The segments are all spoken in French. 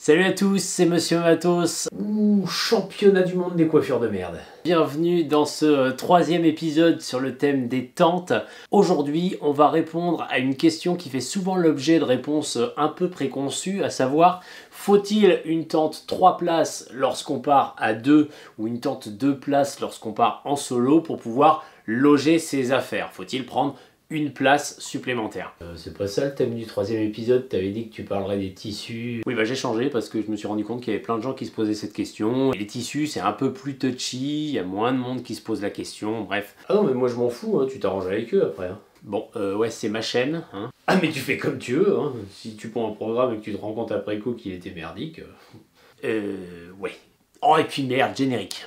Salut à tous, c'est Monsieur Matos. championnat du monde des coiffures de merde. Bienvenue dans ce euh, troisième épisode sur le thème des tentes. Aujourd'hui, on va répondre à une question qui fait souvent l'objet de réponses euh, un peu préconçues, à savoir faut-il une tente 3 places lorsqu'on part à 2 ou une tente 2 places lorsqu'on part en solo pour pouvoir loger ses affaires Faut-il prendre une place supplémentaire. Euh, c'est pas ça le thème du troisième épisode, t'avais dit que tu parlerais des tissus. Oui bah j'ai changé parce que je me suis rendu compte qu'il y avait plein de gens qui se posaient cette question. Et les tissus c'est un peu plus touchy, il y a moins de monde qui se pose la question, bref. Ah non mais moi je m'en fous, hein, tu t'arranges avec eux après. Hein. Bon, euh, ouais, c'est ma chaîne. Hein. Ah, mais tu fais comme tu veux. Hein. Si tu prends un programme et que tu te rends compte après coup qu'il était merdique. Euh, euh ouais. Oh, et puis merde, générique.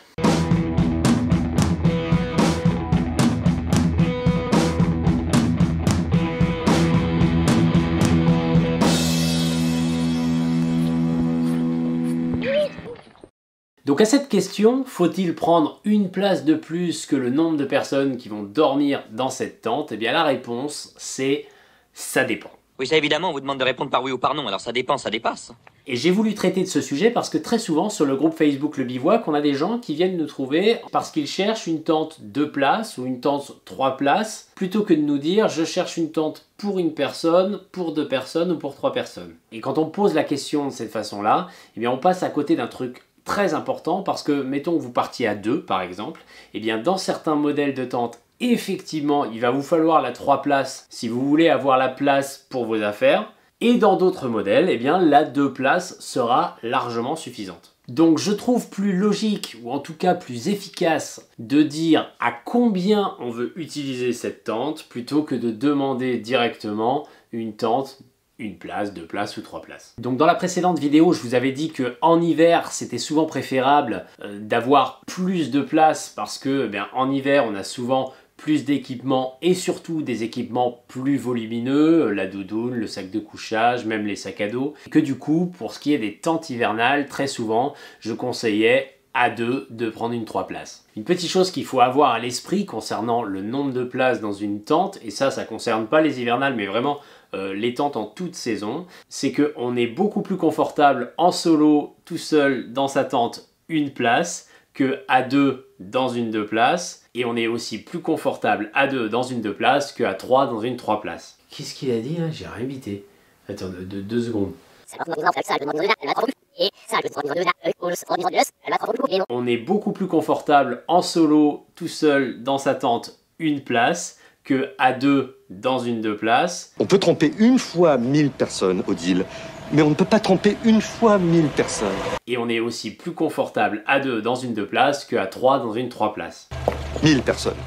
cette question, faut-il prendre une place de plus que le nombre de personnes qui vont dormir dans cette tente et eh bien la réponse, c'est ça dépend. Oui, ça évidemment, on vous demande de répondre par oui ou par non, alors ça dépend, ça dépasse. Et j'ai voulu traiter de ce sujet parce que très souvent sur le groupe Facebook Le Bivouac, on a des gens qui viennent nous trouver parce qu'ils cherchent une tente deux places ou une tente trois places, plutôt que de nous dire je cherche une tente pour une personne, pour deux personnes ou pour trois personnes. Et quand on pose la question de cette façon-là, eh bien on passe à côté d'un truc très important parce que, mettons, que vous partiez à deux par exemple, et eh bien dans certains modèles de tente, effectivement, il va vous falloir la 3 places si vous voulez avoir la place pour vos affaires, et dans d'autres modèles, et eh bien la 2 places sera largement suffisante. Donc je trouve plus logique, ou en tout cas plus efficace, de dire à combien on veut utiliser cette tente plutôt que de demander directement une tente une place, deux places ou trois places. Donc dans la précédente vidéo, je vous avais dit que en hiver, c'était souvent préférable euh, d'avoir plus de places parce que bien, en hiver, on a souvent plus d'équipements et surtout des équipements plus volumineux, la doudoune, le sac de couchage, même les sacs à dos. Que du coup, pour ce qui est des tentes hivernales, très souvent, je conseillais à deux de prendre une trois places. Une petite chose qu'il faut avoir à l'esprit concernant le nombre de places dans une tente, et ça, ça concerne pas les hivernales, mais vraiment euh, les tentes en toute saison, c'est qu'on est beaucoup plus confortable en solo, tout seul, dans sa tente, une place, que à deux, dans une deux places. Et on est aussi plus confortable à deux dans une deux places que à trois dans une trois places. Qu'est-ce qu'il a dit hein J'ai rien évité. Attends, deux secondes. On est beaucoup plus confortable en solo, tout seul, dans sa tente, une place, que à deux dans une deux places. On peut tromper une fois mille personnes, au deal, mais on ne peut pas tromper une fois mille personnes. Et on est aussi plus confortable à deux dans une deux places que à trois dans une trois places. Mille personnes.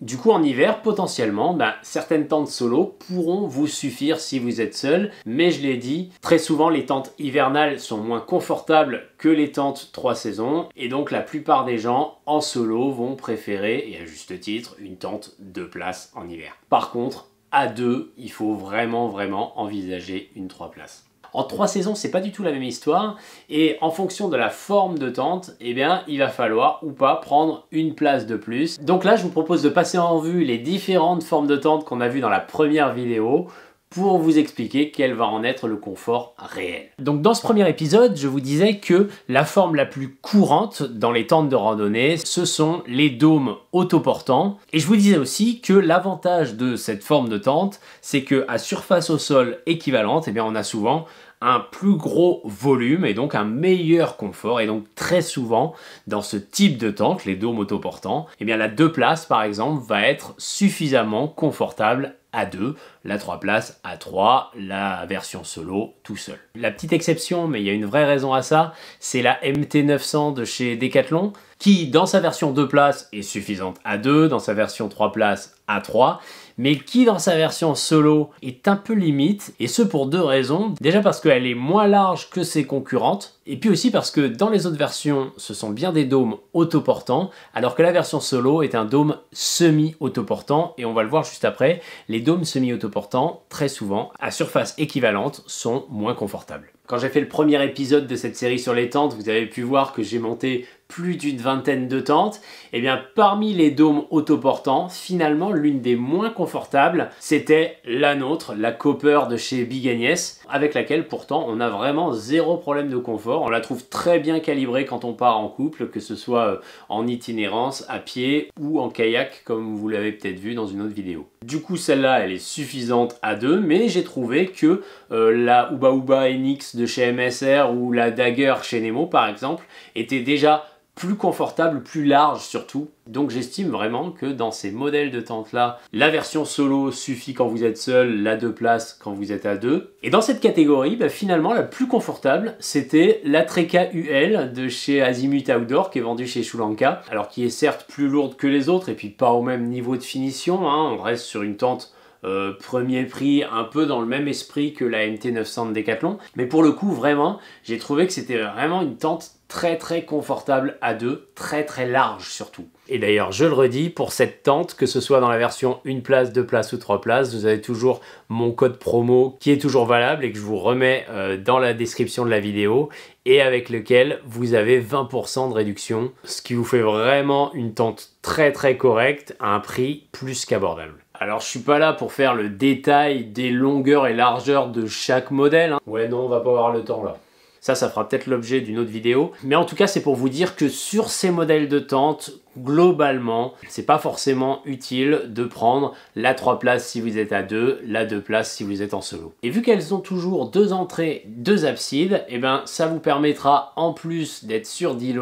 Du coup, en hiver, potentiellement, ben, certaines tentes solo pourront vous suffire si vous êtes seul, mais je l'ai dit, très souvent les tentes hivernales sont moins confortables que les tentes 3 saisons, et donc la plupart des gens en solo vont préférer, et à juste titre, une tente 2 places en hiver. Par contre, à deux, il faut vraiment vraiment envisager une 3 places. En trois saisons, c'est pas du tout la même histoire. Et en fonction de la forme de tente, eh bien, il va falloir ou pas prendre une place de plus. Donc là, je vous propose de passer en revue les différentes formes de tente qu'on a vues dans la première vidéo pour vous expliquer quel va en être le confort réel. Donc dans ce premier épisode, je vous disais que la forme la plus courante dans les tentes de randonnée, ce sont les dômes autoportants. Et je vous disais aussi que l'avantage de cette forme de tente, c'est que à surface au sol équivalente, eh bien on a souvent un plus gros volume et donc un meilleur confort. Et donc très souvent, dans ce type de tank, les dômes motoportants, eh bien la deux places par exemple va être suffisamment confortable à 2, la 3 places à 3, la version solo tout seul. La petite exception, mais il y a une vraie raison à ça, c'est la MT900 de chez Decathlon, qui dans sa version 2 places est suffisante à 2, dans sa version 3 places à 3, mais qui dans sa version solo est un peu limite, et ce pour deux raisons. Déjà parce qu'elle est moins large que ses concurrentes, et puis aussi parce que dans les autres versions, ce sont bien des dômes autoportants, alors que la version solo est un dôme semi-autoportant, et on va le voir juste après, les dômes semi-autoportants, très souvent, à surface équivalente, sont moins confortables. Quand j'ai fait le premier épisode de cette série sur les tentes, vous avez pu voir que j'ai monté plus d'une vingtaine de tentes, et eh bien parmi les dômes autoportants, finalement l'une des moins confortables, c'était la nôtre, la Copper de chez Big Agnes, avec laquelle pourtant on a vraiment zéro problème de confort. On la trouve très bien calibrée quand on part en couple, que ce soit euh, en itinérance, à pied ou en kayak, comme vous l'avez peut-être vu dans une autre vidéo. Du coup, celle-là, elle est suffisante à deux, mais j'ai trouvé que euh, la Uba Uba NX de chez MSR ou la Dagger chez Nemo, par exemple, étaient déjà plus confortable, plus large surtout. Donc j'estime vraiment que dans ces modèles de tente là, la version solo suffit quand vous êtes seul, la deux places quand vous êtes à deux. Et dans cette catégorie, bah, finalement la plus confortable, c'était la Treka UL de chez Azimut Outdoor qui est vendue chez Shulanka, alors qui est certes plus lourde que les autres et puis pas au même niveau de finition, hein. on reste sur une tente euh, premier prix, un peu dans le même esprit que la MT900 de Decathlon. Mais pour le coup, vraiment, j'ai trouvé que c'était vraiment une tente très très confortable à deux, très très large surtout. Et d'ailleurs, je le redis, pour cette tente, que ce soit dans la version 1 place, 2 places ou 3 places, vous avez toujours mon code promo qui est toujours valable et que je vous remets euh, dans la description de la vidéo et avec lequel vous avez 20% de réduction, ce qui vous fait vraiment une tente très très correcte à un prix plus qu'abordable. Alors je suis pas là pour faire le détail des longueurs et largeurs de chaque modèle. Hein. Ouais non, on va pas avoir le temps là. Ça, ça fera peut-être l'objet d'une autre vidéo. Mais en tout cas, c'est pour vous dire que sur ces modèles de tente, globalement, c'est pas forcément utile de prendre la 3 places si vous êtes à 2, la 2 places si vous êtes en solo. Et vu qu'elles ont toujours deux entrées, deux absides, et eh ben ça vous permettra en plus d'être sûr d'y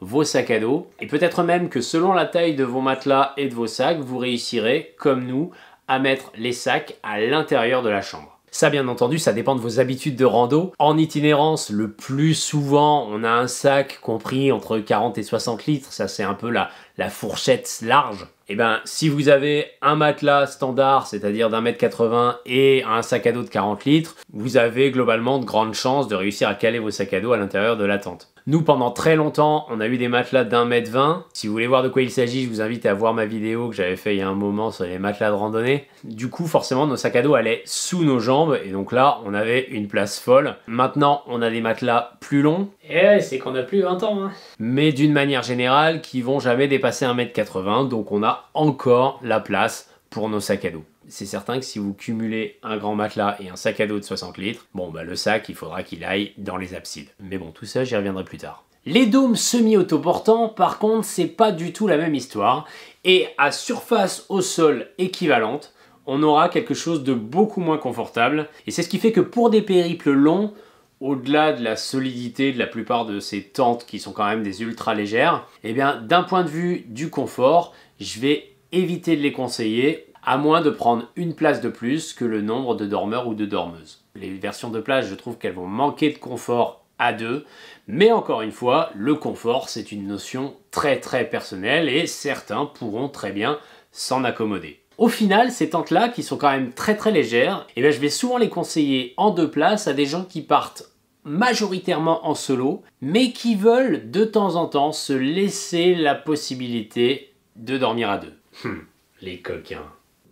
vos sacs à dos. Et peut-être même que selon la taille de vos matelas et de vos sacs, vous réussirez, comme nous, à mettre les sacs à l'intérieur de la chambre. Ça, bien entendu, ça dépend de vos habitudes de rando. En itinérance, le plus souvent, on a un sac compris entre 40 et 60 litres. Ça, c'est un peu la, la fourchette large. Et eh bien, si vous avez un matelas standard, c'est-à-dire d'un mètre 80 et un sac à dos de 40 litres, vous avez globalement de grandes chances de réussir à caler vos sacs à dos à l'intérieur de la tente. Nous, pendant très longtemps, on a eu des matelas d'un mètre vingt. Si vous voulez voir de quoi il s'agit, je vous invite à voir ma vidéo que j'avais fait il y a un moment sur les matelas de randonnée. Du coup, forcément, nos sacs à dos allaient sous nos jambes et donc là, on avait une place folle. Maintenant, on a des matelas plus longs. Et eh c'est qu'on a plus 20 ans. Hein. Mais d'une manière générale, qui vont jamais dépasser mètre quatre 80 donc on a encore la place pour nos sacs à dos c'est certain que si vous cumulez un grand matelas et un sac à dos de 60 litres, bon bah, le sac il faudra qu'il aille dans les absides. Mais bon, tout ça j'y reviendrai plus tard. Les dômes semi-autoportants, par contre, c'est pas du tout la même histoire. Et à surface au sol équivalente, on aura quelque chose de beaucoup moins confortable. Et c'est ce qui fait que pour des périples longs, au-delà de la solidité de la plupart de ces tentes qui sont quand même des ultra légères, eh bien d'un point de vue du confort, je vais éviter de les conseiller à moins de prendre une place de plus que le nombre de dormeurs ou de dormeuses. Les versions de place, je trouve qu'elles vont manquer de confort à deux, mais encore une fois, le confort, c'est une notion très très personnelle et certains pourront très bien s'en accommoder. Au final, ces tentes-là, qui sont quand même très très légères, et eh ben, je vais souvent les conseiller en deux places à des gens qui partent majoritairement en solo, mais qui veulent de temps en temps se laisser la possibilité de dormir à deux. Hum, les coquins.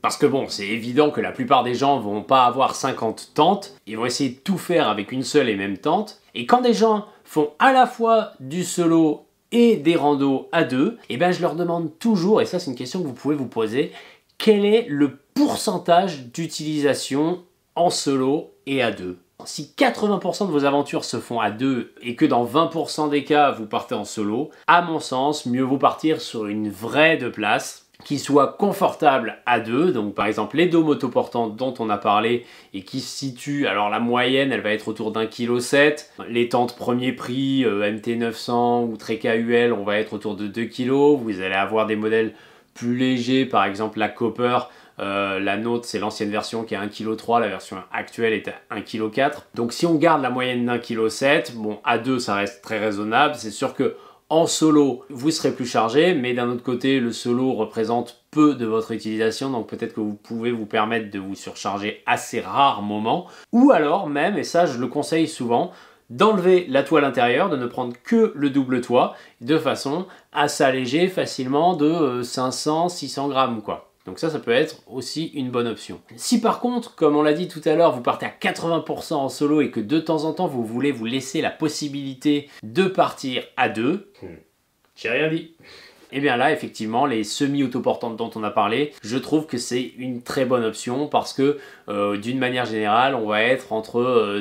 Parce que bon, c'est évident que la plupart des gens vont pas avoir 50 tentes, ils vont essayer de tout faire avec une seule et même tente. Et quand des gens font à la fois du solo et des randos à deux, et eh ben je leur demande toujours, et ça c'est une question que vous pouvez vous poser, quel est le pourcentage d'utilisation en solo et à deux si 80% de vos aventures se font à deux et que dans 20% des cas vous partez en solo, à mon sens, mieux vaut partir sur une vraie de place qui soit confortable à deux, donc par exemple les deux motoportantes dont on a parlé et qui se situent, alors la moyenne elle va être autour d'un kilo 7, les tentes premier prix euh, MT900 ou Trek UL on va être autour de 2 kg, vous allez avoir des modèles plus légers, par exemple la Copper, euh, la nôtre c'est l'ancienne version qui est 1,3 kg, la version actuelle est à 1,4 kg. Donc si on garde la moyenne d'un kg 7, bon à deux ça reste très raisonnable, c'est sûr que en solo, vous serez plus chargé, mais d'un autre côté, le solo représente peu de votre utilisation, donc peut-être que vous pouvez vous permettre de vous surcharger assez ces rares moments. Ou alors même, et ça je le conseille souvent, d'enlever la toile intérieure, de ne prendre que le double toit, de façon à s'alléger facilement de 500-600 euh, grammes quoi. Donc ça, ça peut être aussi une bonne option. Si par contre, comme on l'a dit tout à l'heure, vous partez à 80% en solo et que de temps en temps, vous voulez vous laisser la possibilité de partir à deux, hmm. j'ai rien dit. Et eh bien là, effectivement, les semi-autoportantes dont on a parlé, je trouve que c'est une très bonne option parce que euh, d'une manière générale, on va être entre 900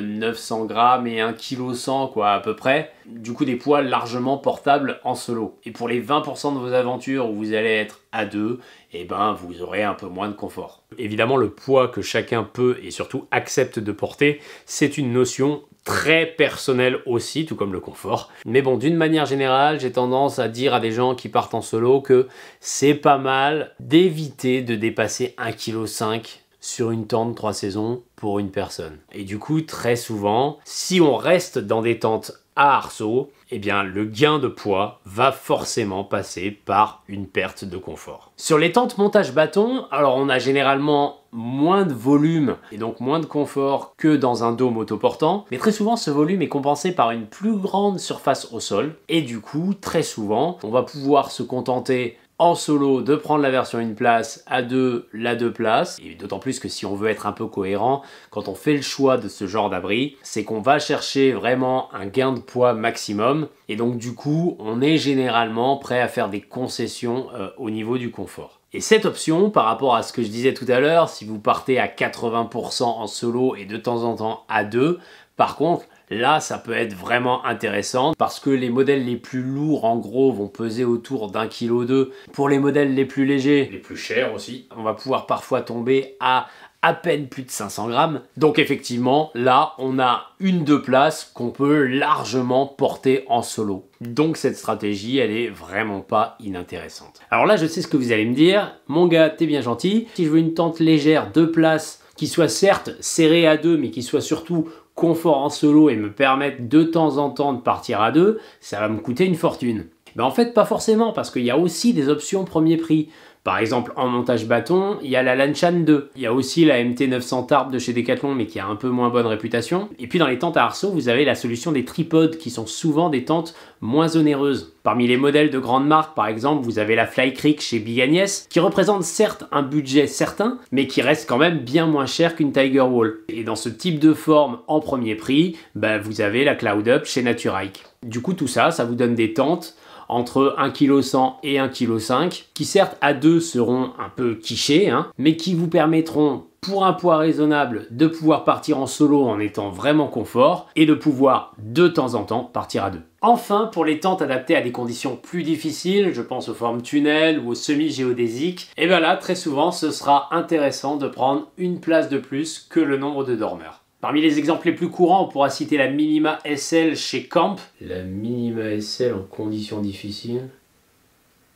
euh, grammes et 1 kg 100 quoi à peu près. Du coup, des poids largement portables en solo. Et pour les 20% de vos aventures où vous allez être à deux, et eh ben vous aurez un peu moins de confort. Évidemment, le poids que chacun peut et surtout accepte de porter, c'est une notion très personnel aussi, tout comme le confort. Mais bon, d'une manière générale, j'ai tendance à dire à des gens qui partent en solo que c'est pas mal d'éviter de dépasser 1,5 kg sur une tente 3 saisons pour une personne. Et du coup, très souvent, si on reste dans des tentes à Arceau, eh bien le gain de poids va forcément passer par une perte de confort. Sur les tentes montage bâton, alors on a généralement moins de volume et donc moins de confort que dans un dôme autoportant, mais très souvent ce volume est compensé par une plus grande surface au sol et du coup très souvent on va pouvoir se contenter en solo de prendre la version une place, à deux la deux places, et d'autant plus que si on veut être un peu cohérent, quand on fait le choix de ce genre d'abri, c'est qu'on va chercher vraiment un gain de poids maximum, et donc du coup on est généralement prêt à faire des concessions euh, au niveau du confort. Et cette option, par rapport à ce que je disais tout à l'heure, si vous partez à 80% en solo et de temps en temps à deux, par contre, Là, ça peut être vraiment intéressant parce que les modèles les plus lourds, en gros, vont peser autour d'un kilo deux. Pour les modèles les plus légers, les plus chers aussi, on va pouvoir parfois tomber à à peine plus de 500 grammes. Donc effectivement, là, on a une deux places qu'on peut largement porter en solo. Donc cette stratégie, elle est vraiment pas inintéressante. Alors là, je sais ce que vous allez me dire. Mon gars, t'es bien gentil. Si je veux une tente légère, deux places, qui soit certes serrée à deux, mais qui soit surtout confort en solo et me permettre de temps en temps de partir à deux, ça va me coûter une fortune. Mais en fait, pas forcément, parce qu'il y a aussi des options premier prix. Par exemple, en montage bâton, il y a la Lanchan 2. Il y a aussi la MT900 Tarp de chez Decathlon, mais qui a un peu moins bonne réputation. Et puis dans les tentes à arceaux, vous avez la solution des tripodes, qui sont souvent des tentes moins onéreuses. Parmi les modèles de grandes marques, par exemple, vous avez la Fly Creek chez Big Agnes, qui représente certes un budget certain, mais qui reste quand même bien moins cher qu'une Tiger Wall. Et dans ce type de forme, en premier prix, bah, vous avez la Cloud Up chez Naturike. Du coup, tout ça, ça vous donne des tentes entre 1,1 kg et 1,5 kg, qui certes à deux seront un peu quichés, hein, mais qui vous permettront pour un poids raisonnable de pouvoir partir en solo en étant vraiment confort et de pouvoir de temps en temps partir à deux. Enfin, pour les tentes adaptées à des conditions plus difficiles, je pense aux formes tunnel ou aux semi-géodésiques, et eh bien là, très souvent, ce sera intéressant de prendre une place de plus que le nombre de dormeurs. Parmi les exemples les plus courants, on pourra citer la minima SL chez Camp. La minima SL en conditions difficiles.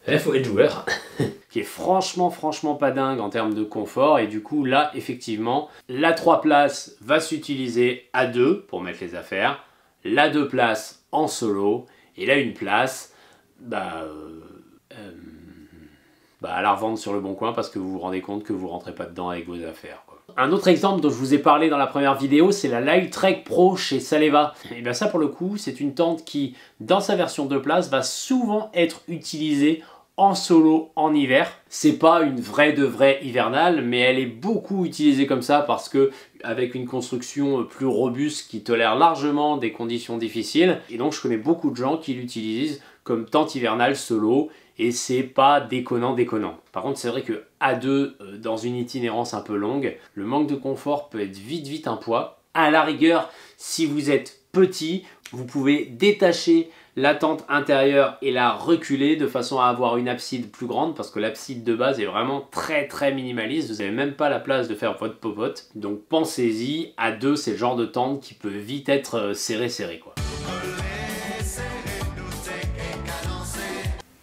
Il eh, faut être joueur. qui est franchement, franchement pas dingue en termes de confort. Et du coup, là, effectivement, la 3 places va s'utiliser à 2 pour mettre les affaires. La 2 places en solo. Et là, une place, bah. Euh, euh, bah, à la revendre sur le bon coin parce que vous vous rendez compte que vous rentrez pas dedans avec vos affaires. Un autre exemple dont je vous ai parlé dans la première vidéo, c'est la Live Trek Pro chez Saleva. Et eh bien ça pour le coup, c'est une tente qui, dans sa version de place, va souvent être utilisée en solo en hiver. C'est pas une vraie de vraie hivernale, mais elle est beaucoup utilisée comme ça parce que avec une construction plus robuste qui tolère largement des conditions difficiles. Et donc je connais beaucoup de gens qui l'utilisent comme tente hivernale solo et c'est pas déconnant déconnant. Par contre c'est vrai que à deux, euh, dans une itinérance un peu longue, le manque de confort peut être vite vite un poids. À la rigueur, si vous êtes petit, vous pouvez détacher la tente intérieure et la reculer de façon à avoir une abside plus grande parce que l'abside de base est vraiment très très minimaliste, vous n'avez même pas la place de faire votre popote. Donc pensez-y, à deux c'est le genre de tente qui peut vite être euh, serré serré quoi.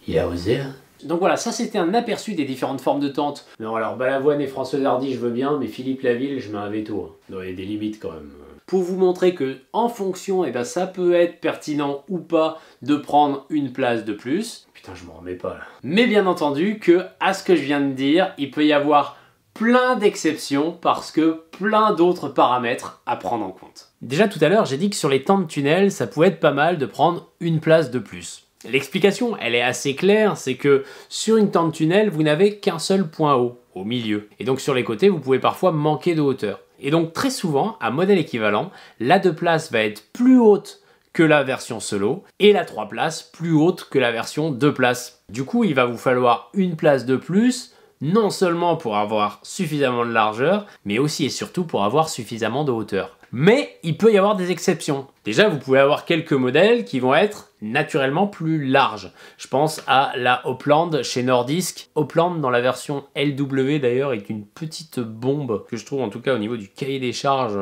il a osé. Donc voilà, ça c'était un aperçu des différentes formes de tentes. Non, alors Balavoine et François Hardy, je veux bien, mais Philippe Laville, je mets un veto. Il y a des limites quand même. Pour vous montrer que, en fonction, et eh ben, ça peut être pertinent ou pas de prendre une place de plus. Putain, je m'en remets pas là. Mais bien entendu que, à ce que je viens de dire, il peut y avoir plein d'exceptions parce que plein d'autres paramètres à prendre en compte. Déjà tout à l'heure, j'ai dit que sur les temps de tunnel, ça pouvait être pas mal de prendre une place de plus. L'explication, elle est assez claire, c'est que sur une tente tunnel, vous n'avez qu'un seul point haut, au milieu. Et donc sur les côtés, vous pouvez parfois manquer de hauteur. Et donc très souvent, à modèle équivalent, la 2 places va être plus haute que la version solo et la 3 places plus haute que la version 2 places. Du coup, il va vous falloir une place de plus non seulement pour avoir suffisamment de largeur, mais aussi et surtout pour avoir suffisamment de hauteur. Mais il peut y avoir des exceptions. Déjà, vous pouvez avoir quelques modèles qui vont être naturellement plus larges. Je pense à la Opland chez Nordisk. Opland dans la version LW d'ailleurs est une petite bombe que je trouve en tout cas au niveau du cahier des charges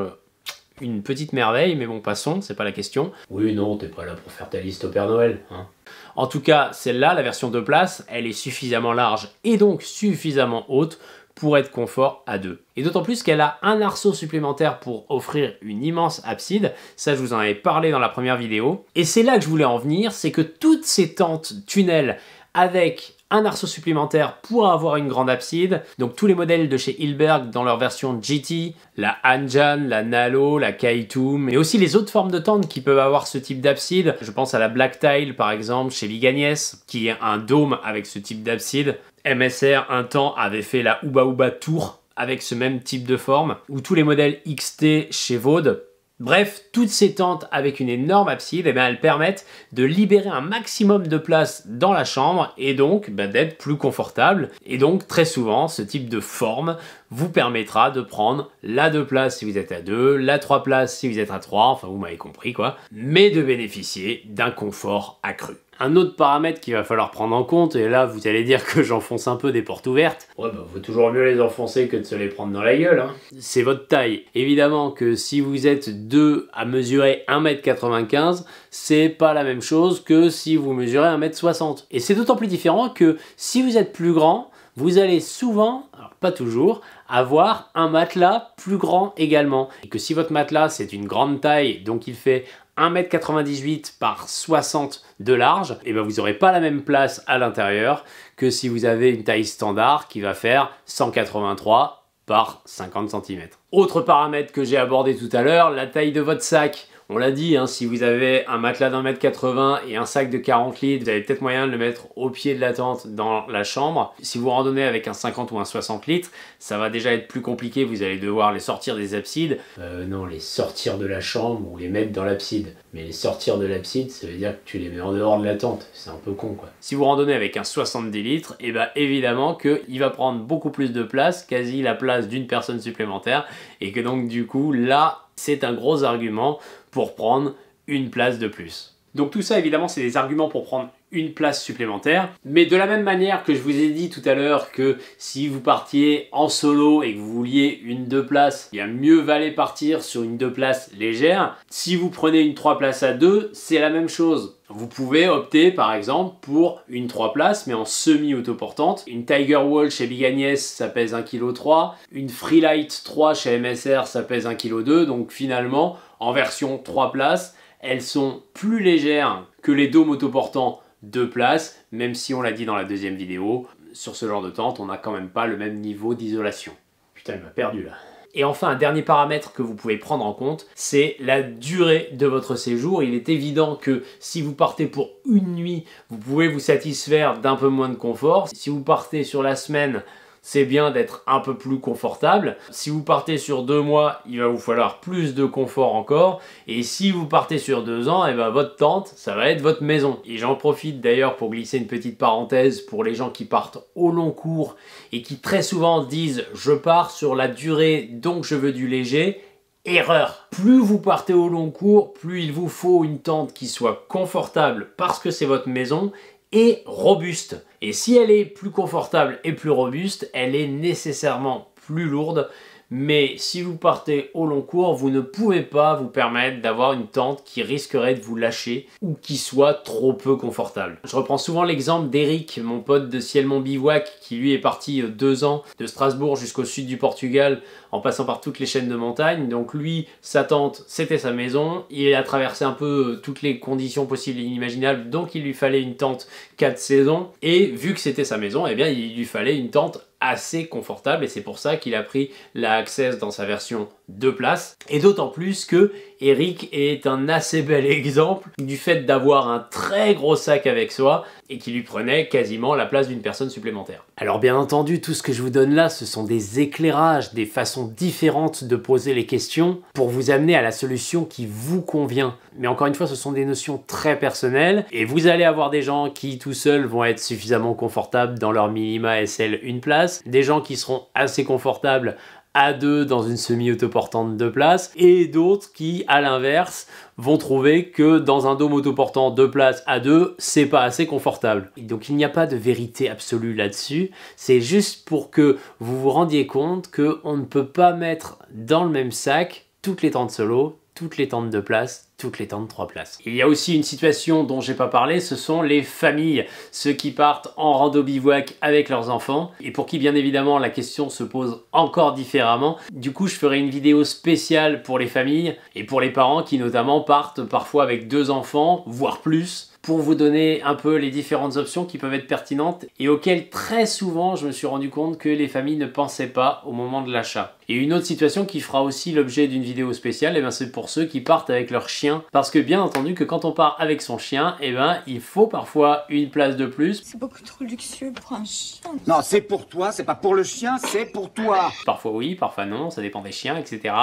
une petite merveille, mais bon, passons, c'est pas la question. Oui, non, t'es pas là pour faire ta liste au Père Noël. Hein. En tout cas, celle-là, la version de place, elle est suffisamment large et donc suffisamment haute pour être confort à deux. Et d'autant plus qu'elle a un arceau supplémentaire pour offrir une immense abside, ça je vous en avais parlé dans la première vidéo. Et c'est là que je voulais en venir, c'est que toutes ces tentes tunnels avec un arceau supplémentaire pour avoir une grande abside. Donc tous les modèles de chez Hilberg dans leur version GT, la Anjan, la Nalo, la Kaitoum, mais aussi les autres formes de tentes qui peuvent avoir ce type d'abside. Je pense à la Black Tile par exemple chez Agnes, qui est un dôme avec ce type d'abside. MSR un temps avait fait la Uba Uba Tour avec ce même type de forme, ou tous les modèles XT chez Vaude Bref, toutes ces tentes avec une énorme abside, eh ben, elles permettent de libérer un maximum de place dans la chambre et donc ben, d'être plus confortable. Et donc très souvent, ce type de forme vous permettra de prendre la 2 places si vous êtes à 2, la 3 places si vous êtes à 3, enfin vous m'avez compris quoi, mais de bénéficier d'un confort accru. Un autre paramètre qu'il va falloir prendre en compte, et là vous allez dire que j'enfonce un peu des portes ouvertes, ouais bah vaut toujours mieux les enfoncer que de se les prendre dans la gueule, hein. c'est votre taille. Évidemment que si vous êtes deux à mesurer 1m95, c'est pas la même chose que si vous mesurez 1m60. Et c'est d'autant plus différent que si vous êtes plus grand, vous allez souvent, alors pas toujours, avoir un matelas plus grand également. Et que si votre matelas c'est une grande taille, donc il fait 1m98 par 60 de large, et eh ben vous n'aurez pas la même place à l'intérieur que si vous avez une taille standard qui va faire 183 par 50 cm. Autre paramètre que j'ai abordé tout à l'heure, la taille de votre sac. On l'a dit, hein, si vous avez un matelas d'un mètre 80 et un sac de 40 litres, vous avez peut-être moyen de le mettre au pied de la tente dans la chambre. Si vous randonnez avec un 50 ou un 60 litres, ça va déjà être plus compliqué, vous allez devoir les sortir des absides. Euh, non, les sortir de la chambre ou les mettre dans l'abside. Mais les sortir de l'abside, ça veut dire que tu les mets en dehors de la tente. C'est un peu con quoi. Si vous randonnez avec un 70 litres, et eh ben, évidemment qu'il va prendre beaucoup plus de place, quasi la place d'une personne supplémentaire, et que donc du coup là, c'est un gros argument pour prendre une place de plus. Donc tout ça évidemment c'est des arguments pour prendre place supplémentaire. Mais de la même manière que je vous ai dit tout à l'heure que si vous partiez en solo et que vous vouliez une deux places, il y a mieux valait partir sur une deux places légère. Si vous prenez une trois places à deux, c'est la même chose. Vous pouvez opter par exemple pour une 3 places mais en semi-autoportante. Une Tiger Wall chez Big Agnes ça pèse 1,3 kg. Une Freelight 3 chez MSR ça pèse 1,2 kg. Donc finalement en version 3 places elles sont plus légères que les dômes autoportants deux places, même si on l'a dit dans la deuxième vidéo, sur ce genre de tente, on n'a quand même pas le même niveau d'isolation. Putain, il m'a perdu là. Et enfin, un dernier paramètre que vous pouvez prendre en compte, c'est la durée de votre séjour. Il est évident que si vous partez pour une nuit, vous pouvez vous satisfaire d'un peu moins de confort. Si vous partez sur la semaine, c'est bien d'être un peu plus confortable. Si vous partez sur deux mois, il va vous falloir plus de confort encore. Et si vous partez sur deux ans, et eh ben, votre tente, ça va être votre maison. Et j'en profite d'ailleurs pour glisser une petite parenthèse pour les gens qui partent au long cours et qui très souvent disent je pars sur la durée, donc je veux du léger. Erreur. Plus vous partez au long cours, plus il vous faut une tente qui soit confortable parce que c'est votre maison et robuste. Et si elle est plus confortable et plus robuste, elle est nécessairement plus lourde mais si vous partez au long cours, vous ne pouvez pas vous permettre d'avoir une tente qui risquerait de vous lâcher ou qui soit trop peu confortable. Je reprends souvent l'exemple d'Eric, mon pote de Ciel Mon Bivouac, qui lui est parti euh, deux ans de Strasbourg jusqu'au sud du Portugal en passant par toutes les chaînes de montagne. Donc lui, sa tente, c'était sa maison. Il a traversé un peu euh, toutes les conditions possibles et inimaginables, donc il lui fallait une tente 4 saisons. Et vu que c'était sa maison, eh bien il lui fallait une tente assez confortable et c'est pour ça qu'il a pris la Access dans sa version deux places. Et d'autant plus que Eric est un assez bel exemple du fait d'avoir un très gros sac avec soi et qui lui prenait quasiment la place d'une personne supplémentaire. Alors bien entendu, tout ce que je vous donne là, ce sont des éclairages, des façons différentes de poser les questions pour vous amener à la solution qui vous convient. Mais encore une fois, ce sont des notions très personnelles et vous allez avoir des gens qui tout seuls vont être suffisamment confortables dans leur minima SL une place, des gens qui seront assez confortables à deux dans une semi-autoportante de place et d'autres qui, à l'inverse, vont trouver que dans un dôme autoportant de place à deux, c'est pas assez confortable. donc il n'y a pas de vérité absolue là-dessus, c'est juste pour que vous vous rendiez compte que on ne peut pas mettre dans le même sac toutes les tentes solo, toutes les tentes de place, toutes les 3 places. Il y a aussi une situation dont j'ai pas parlé, ce sont les familles, ceux qui partent en rando bivouac avec leurs enfants et pour qui bien évidemment la question se pose encore différemment. Du coup, je ferai une vidéo spéciale pour les familles et pour les parents qui notamment partent parfois avec deux enfants, voire plus, pour vous donner un peu les différentes options qui peuvent être pertinentes et auxquelles très souvent je me suis rendu compte que les familles ne pensaient pas au moment de l'achat. Et une autre situation qui fera aussi l'objet d'une vidéo spéciale, et eh bien c'est pour ceux qui partent avec leur chien. Parce que bien entendu que quand on part avec son chien, et eh ben il faut parfois une place de plus. C'est beaucoup trop luxueux pour un chien. Non, c'est pour toi, c'est pas pour le chien, c'est pour toi. Parfois oui, parfois non, ça dépend des chiens, etc.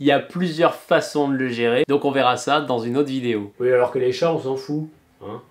Il y a plusieurs façons de le gérer, donc on verra ça dans une autre vidéo. Oui, alors que les chats, on s'en fout. Hein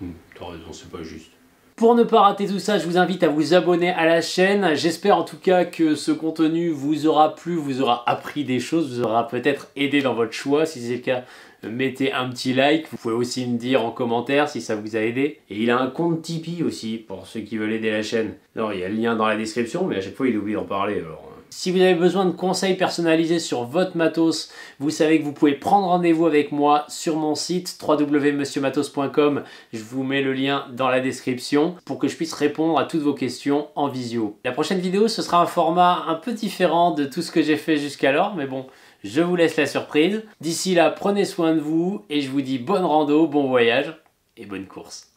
hmm, T'as raison, c'est pas juste. Pour ne pas rater tout ça, je vous invite à vous abonner à la chaîne. J'espère en tout cas que ce contenu vous aura plu, vous aura appris des choses, vous aura peut-être aidé dans votre choix. Si c'est le cas, mettez un petit like. Vous pouvez aussi me dire en commentaire si ça vous a aidé. Et il a un compte Tipeee aussi pour ceux qui veulent aider la chaîne. Alors il y a le lien dans la description, mais à chaque fois il oublie d'en parler. Alors, euh, si vous avez besoin de conseils personnalisés sur votre matos, vous savez que vous pouvez prendre rendez-vous avec moi sur mon site www.monsieurmatos.com. Je vous mets le lien dans la description pour que je puisse répondre à toutes vos questions en visio. La prochaine vidéo, ce sera un format un peu différent de tout ce que j'ai fait jusqu'alors, mais bon, je vous laisse la surprise. D'ici là, prenez soin de vous et je vous dis bonne rando, bon voyage et bonne course.